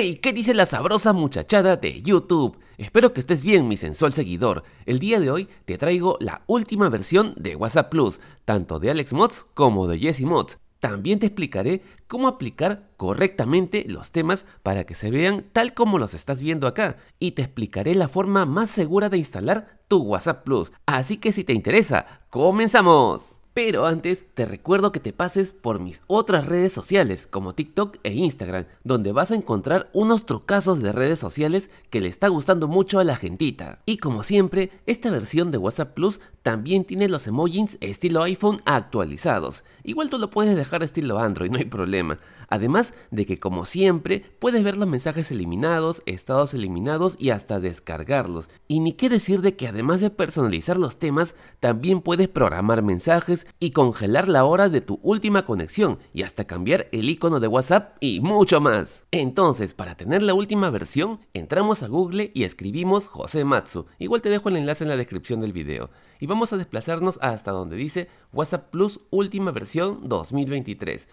Hey, ¿qué dice la sabrosa muchachada de YouTube? Espero que estés bien, mi sensual seguidor. El día de hoy te traigo la última versión de WhatsApp Plus, tanto de Alex Mods como de Jesse Mods. También te explicaré cómo aplicar correctamente los temas para que se vean tal como los estás viendo acá y te explicaré la forma más segura de instalar tu WhatsApp Plus. Así que si te interesa, comenzamos. Pero antes te recuerdo que te pases por mis otras redes sociales como TikTok e Instagram, donde vas a encontrar unos trucazos de redes sociales que le está gustando mucho a la gentita. Y como siempre, esta versión de WhatsApp Plus también tiene los emojis estilo iPhone actualizados. Igual tú lo puedes dejar estilo Android, no hay problema. Además de que como siempre puedes ver los mensajes eliminados, estados eliminados y hasta descargarlos. Y ni qué decir de que además de personalizar los temas, también puedes programar mensajes y congelar la hora de tu última conexión y hasta cambiar el icono de WhatsApp y mucho más. Entonces, para tener la última versión, entramos a Google y escribimos José Matsu. Igual te dejo el enlace en la descripción del video. Y vamos a desplazarnos hasta donde dice WhatsApp Plus última versión 2023.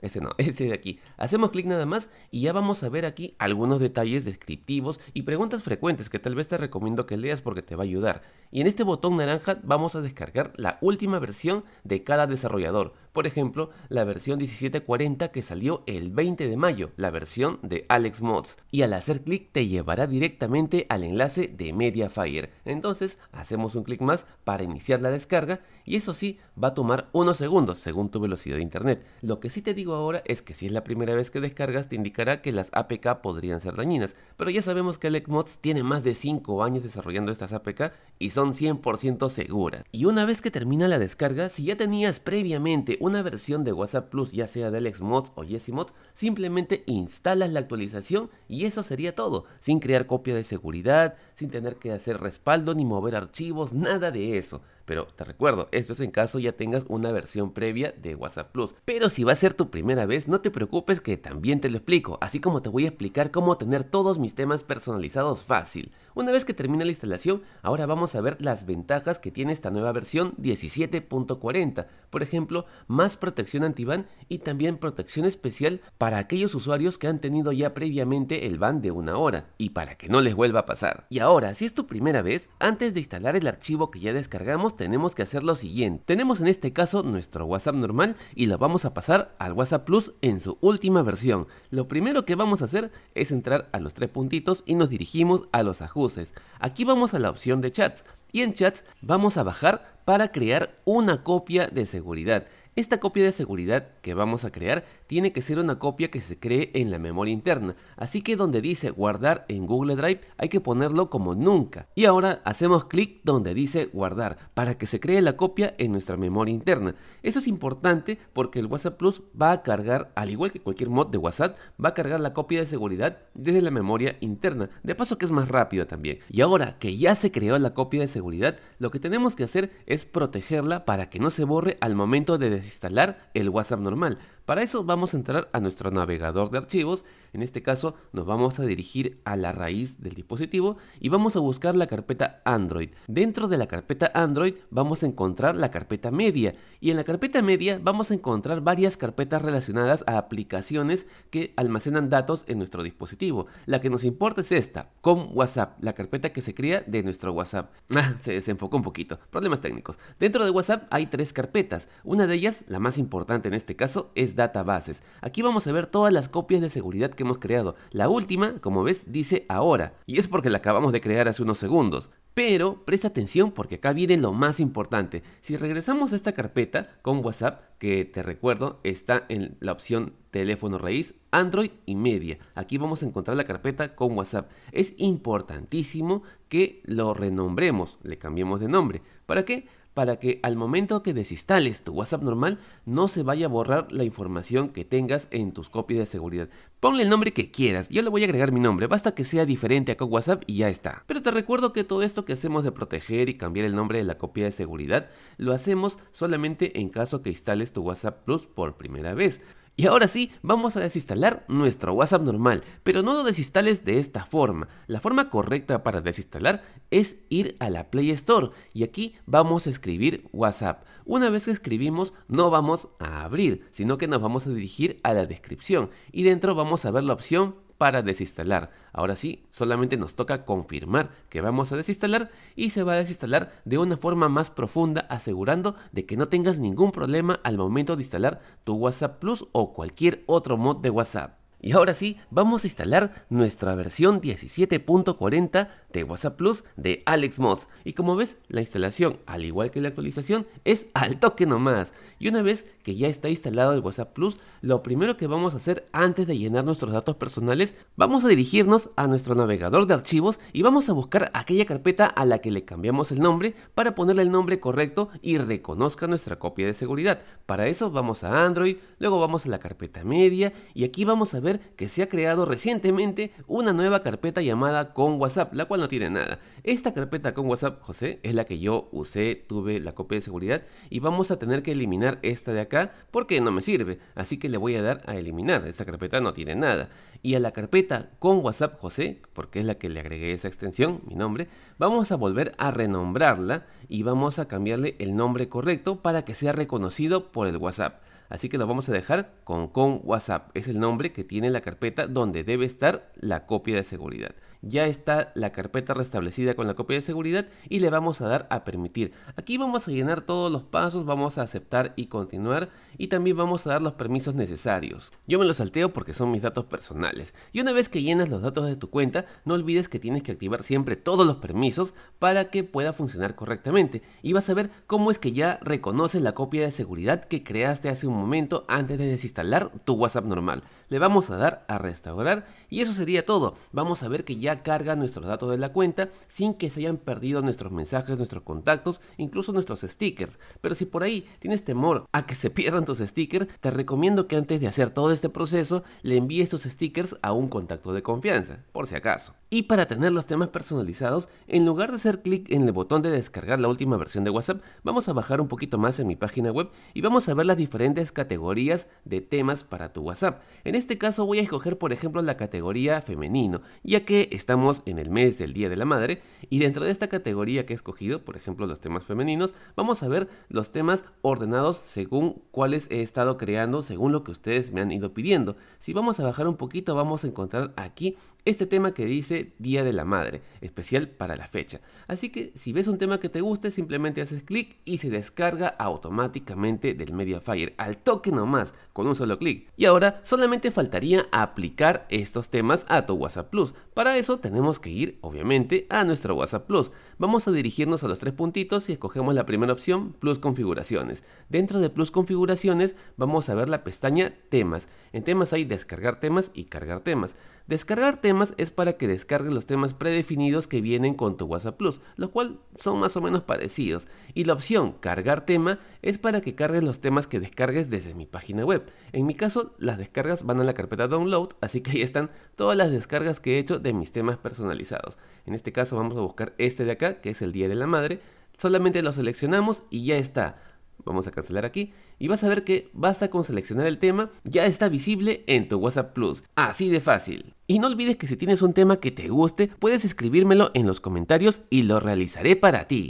Este no, este de aquí. Hacemos clic nada más y ya vamos a ver aquí algunos detalles descriptivos y preguntas frecuentes que tal vez te recomiendo que leas porque te va a ayudar. Y en este botón naranja vamos a descargar la última versión de cada desarrollador por ejemplo, la versión 1740 que salió el 20 de mayo, la versión de Alex Mods. Y al hacer clic te llevará directamente al enlace de Mediafire. Entonces hacemos un clic más para iniciar la descarga y eso sí va a tomar unos segundos según tu velocidad de internet. Lo que sí te digo ahora es que si es la primera vez que descargas te indicará que las APK podrían ser dañinas, pero ya sabemos que Alex Mods tiene más de 5 años desarrollando estas APK y son 100% seguras. Y una vez que termina la descarga, si ya tenías previamente una versión de WhatsApp Plus, ya sea de mods o mods simplemente instalas la actualización y eso sería todo, sin crear copia de seguridad, sin tener que hacer respaldo ni mover archivos, nada de eso. Pero te recuerdo, esto es en caso ya tengas una versión previa de WhatsApp Plus. Pero si va a ser tu primera vez, no te preocupes que también te lo explico, así como te voy a explicar cómo tener todos mis temas personalizados fácil. Una vez que termina la instalación, ahora vamos a ver las ventajas que tiene esta nueva versión 17.40. Por ejemplo, más protección anti y también protección especial para aquellos usuarios que han tenido ya previamente el ban de una hora y para que no les vuelva a pasar. Y ahora, si es tu primera vez, antes de instalar el archivo que ya descargamos, tenemos, que hacer lo siguiente. Tenemos en este caso nuestro WhatsApp normal y lo vamos a pasar al WhatsApp Plus en su última versión. Lo primero que vamos a hacer es entrar a los tres puntitos y nos dirigimos a los ajustes. Aquí vamos a la opción de chats y en chats vamos a bajar para crear una copia de seguridad. Esta copia de seguridad que vamos a crear tiene que ser una copia que se cree en la memoria interna, así que donde dice guardar en Google Drive hay que ponerlo como nunca. Y ahora hacemos clic donde dice guardar para que se cree la copia en nuestra memoria interna. Eso es importante porque el WhatsApp Plus va a cargar, al igual que cualquier mod de WhatsApp, va a cargar la copia de seguridad desde la memoria interna, de paso que es más rápido también. Y ahora que ya se creó la copia de seguridad, lo que tenemos que hacer es protegerla para que no se borre al momento de instalar el WhatsApp normal. Para eso vamos a entrar a nuestro navegador de archivos en este caso nos vamos a dirigir a la raíz del dispositivo y vamos a buscar la carpeta Android. Dentro de la carpeta Android vamos a encontrar la carpeta media y en la carpeta media vamos a encontrar varias carpetas relacionadas a aplicaciones que almacenan datos en nuestro dispositivo. La que nos importa es esta, con WhatsApp, la carpeta que se crea de nuestro WhatsApp. Ah, se desenfocó un poquito, problemas técnicos. Dentro de WhatsApp hay tres carpetas, una de ellas, la más importante en este caso, es databases. Aquí vamos a ver todas las copias de seguridad que que hemos creado. La última, como ves, dice ahora, y es porque la acabamos de crear hace unos segundos. Pero presta atención porque acá viene lo más importante. Si regresamos a esta carpeta con WhatsApp, que te recuerdo está en la opción teléfono raíz, Android y media. Aquí vamos a encontrar la carpeta con WhatsApp. Es importantísimo que lo renombremos, le cambiemos de nombre. ¿Para qué? para que al momento que desinstales tu WhatsApp normal no se vaya a borrar la información que tengas en tus copias de seguridad. Ponle el nombre que quieras, yo le voy a agregar mi nombre, basta que sea diferente a WhatsApp y ya está. Pero te recuerdo que todo esto que hacemos de proteger y cambiar el nombre de la copia de seguridad lo hacemos solamente en caso que instales tu WhatsApp Plus por primera vez. Y ahora sí, vamos a desinstalar nuestro WhatsApp normal, pero no lo desinstales de esta forma. La forma correcta para desinstalar es ir a la Play Store y aquí vamos a escribir WhatsApp. Una vez que escribimos no vamos a abrir, sino que nos vamos a dirigir a la descripción y dentro vamos a ver la opción para desinstalar. Ahora sí, solamente nos toca confirmar que vamos a desinstalar y se va a desinstalar de una forma más profunda asegurando de que no tengas ningún problema al momento de instalar tu WhatsApp Plus o cualquier otro mod de WhatsApp. Y ahora sí, vamos a instalar nuestra versión 17.40 de WhatsApp Plus de Alex Mods. Y como ves, la instalación, al igual que la actualización, es al toque nomás. Y una vez que ya está instalado el WhatsApp Plus, lo primero que vamos a hacer antes de llenar nuestros datos personales, vamos a dirigirnos a nuestro navegador de archivos y vamos a buscar aquella carpeta a la que le cambiamos el nombre para ponerle el nombre correcto y reconozca nuestra copia de seguridad. Para eso vamos a Android, luego vamos a la carpeta media y aquí vamos a ver que se ha creado recientemente una nueva carpeta llamada con WhatsApp, la cual no tiene nada. Esta carpeta con WhatsApp, José, es la que yo usé, tuve la copia de seguridad y vamos a tener que eliminar esta de acá porque no me sirve. Así que le voy a dar a eliminar. Esta carpeta no tiene nada. Y a la carpeta con WhatsApp, José, porque es la que le agregué esa extensión, mi nombre, vamos a volver a renombrarla y vamos a cambiarle el nombre correcto para que sea reconocido por el WhatsApp. Así que lo vamos a dejar con con WhatsApp. Es el nombre que tiene la carpeta donde debe estar la copia de seguridad ya está la carpeta restablecida con la copia de seguridad y le vamos a dar a permitir. Aquí vamos a llenar todos los pasos, vamos a aceptar y continuar y también vamos a dar los permisos necesarios. Yo me los salteo porque son mis datos personales. Y una vez que llenas los datos de tu cuenta, no olvides que tienes que activar siempre todos los permisos para que pueda funcionar correctamente y vas a ver cómo es que ya reconoce la copia de seguridad que creaste hace un momento antes de desinstalar tu WhatsApp normal. Le vamos a dar a restaurar y eso sería todo. Vamos a ver que ya carga nuestros datos de la cuenta sin que se hayan perdido nuestros mensajes, nuestros contactos, incluso nuestros stickers. Pero si por ahí tienes temor a que se pierdan tus stickers, te recomiendo que antes de hacer todo este proceso le envíes tus stickers a un contacto de confianza, por si acaso. Y para tener los temas personalizados, en lugar de hacer clic en el botón de descargar la última versión de WhatsApp, vamos a bajar un poquito más en mi página web y vamos a ver las diferentes categorías de temas para tu WhatsApp. En este caso voy a escoger por ejemplo la categoría femenino, ya que estamos en el mes del Día de la Madre y dentro de esta categoría que he escogido, por ejemplo los temas femeninos, vamos a ver los temas ordenados según cuáles he estado creando, según lo que ustedes me han ido pidiendo. Si vamos a bajar un poquito, vamos a encontrar aquí este tema que dice Día de la Madre, especial para la fecha. Así que si ves un tema que te guste, simplemente haces clic y se descarga automáticamente del Mediafire. Al toque nomás, con un solo clic. Y ahora solamente faltaría aplicar estos temas a tu WhatsApp Plus. Para eso tenemos que ir, obviamente, a nuestro WhatsApp Plus. Vamos a dirigirnos a los tres puntitos y escogemos la primera opción, Plus Configuraciones. Dentro de Plus Configuraciones vamos a ver la pestaña Temas. En temas hay descargar temas y cargar temas. Descargar temas es para que descargues los temas predefinidos que vienen con tu WhatsApp Plus, lo cual son más o menos parecidos. Y la opción cargar tema es para que cargues los temas que descargues desde mi página web. En mi caso, las descargas van a la carpeta download, así que ahí están todas las descargas que he hecho de mis temas personalizados. En este caso vamos a buscar este de acá, que es el Día de la Madre. Solamente lo seleccionamos y ya está. Vamos a cancelar aquí y vas a ver que basta con seleccionar el tema, ya está visible en tu WhatsApp Plus. Así de fácil. Y no olvides que si tienes un tema que te guste, puedes escribírmelo en los comentarios y lo realizaré para ti.